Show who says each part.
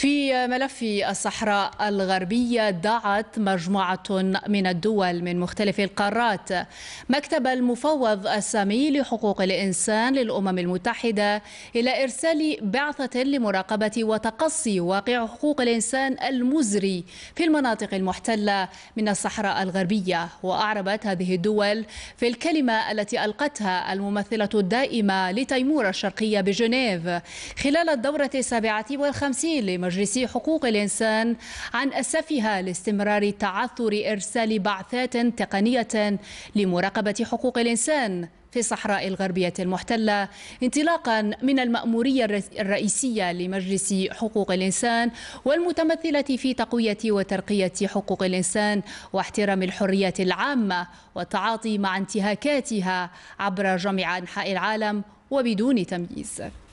Speaker 1: في ملف الصحراء الغربية دعت مجموعة من الدول من مختلف القارات مكتب المفوض السامي لحقوق الإنسان للأمم المتحدة إلى إرسال بعثة لمراقبة وتقصي واقع حقوق الإنسان المزري في المناطق المحتلة من الصحراء الغربية وأعربت هذه الدول في الكلمة التي ألقتها الممثلة الدائمة لتيمور الشرقية بجنيف خلال الدورة السابعة والخمسين لمجموعة مجلس حقوق الإنسان عن أسفها لاستمرار تعثر إرسال بعثات تقنية لمراقبة حقوق الإنسان في الصحراء الغربية المحتلة انطلاقا من المأمورية الرئيسية لمجلس حقوق الإنسان والمتمثلة في تقوية وترقية حقوق الإنسان واحترام الحريات العامة والتعاطي مع انتهاكاتها عبر جميع أنحاء العالم وبدون تمييز